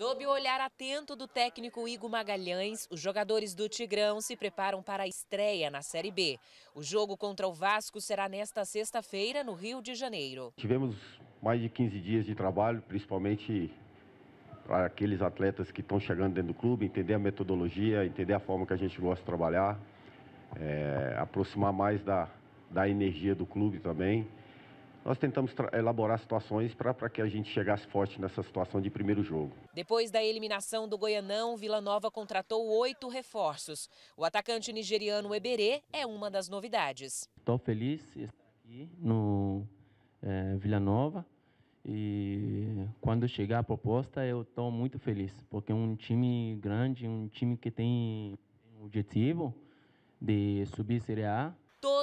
Sob o olhar atento do técnico Igor Magalhães, os jogadores do Tigrão se preparam para a estreia na Série B. O jogo contra o Vasco será nesta sexta-feira, no Rio de Janeiro. Tivemos mais de 15 dias de trabalho, principalmente para aqueles atletas que estão chegando dentro do clube, entender a metodologia, entender a forma que a gente gosta de trabalhar, é, aproximar mais da, da energia do clube também nós tentamos elaborar situações para que a gente chegasse forte nessa situação de primeiro jogo. Depois da eliminação do Goianão, Vila Nova contratou oito reforços. O atacante nigeriano Eberê é uma das novidades. Estou feliz de estar aqui no é, Vila Nova e quando chegar a proposta eu estou muito feliz, porque é um time grande, um time que tem um objetivo de subir a Série A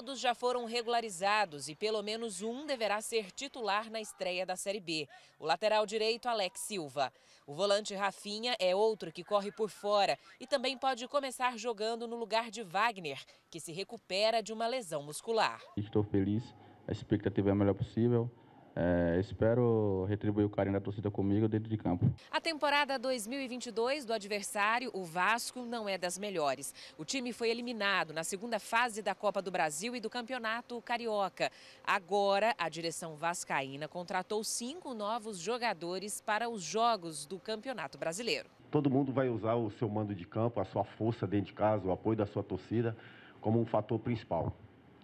Todos já foram regularizados e pelo menos um deverá ser titular na estreia da Série B. O lateral direito, Alex Silva. O volante Rafinha é outro que corre por fora e também pode começar jogando no lugar de Wagner, que se recupera de uma lesão muscular. Estou feliz, a expectativa é a melhor possível. É, espero retribuir o carinho da torcida comigo dentro de campo. A temporada 2022 do adversário, o Vasco, não é das melhores. O time foi eliminado na segunda fase da Copa do Brasil e do Campeonato Carioca. Agora, a direção vascaína contratou cinco novos jogadores para os jogos do Campeonato Brasileiro. Todo mundo vai usar o seu mando de campo, a sua força dentro de casa, o apoio da sua torcida como um fator principal.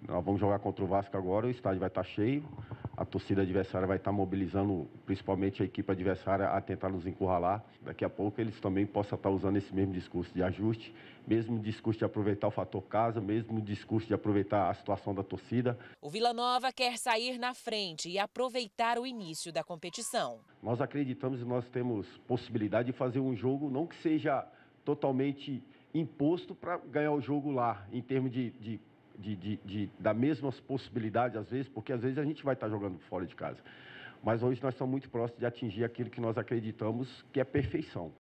Nós vamos jogar contra o Vasco agora, o estádio vai estar cheio a torcida adversária vai estar mobilizando principalmente a equipe adversária a tentar nos encurralar. Daqui a pouco eles também possam estar usando esse mesmo discurso de ajuste, mesmo discurso de aproveitar o fator casa, mesmo discurso de aproveitar a situação da torcida. O Vila Nova quer sair na frente e aproveitar o início da competição. Nós acreditamos e nós temos possibilidade de fazer um jogo não que seja totalmente imposto para ganhar o jogo lá, em termos de, de de, de, de, mesmas possibilidades, às vezes, porque às vezes a gente vai estar jogando fora de casa. Mas hoje nós estamos muito próximos de atingir aquilo que nós acreditamos que é perfeição.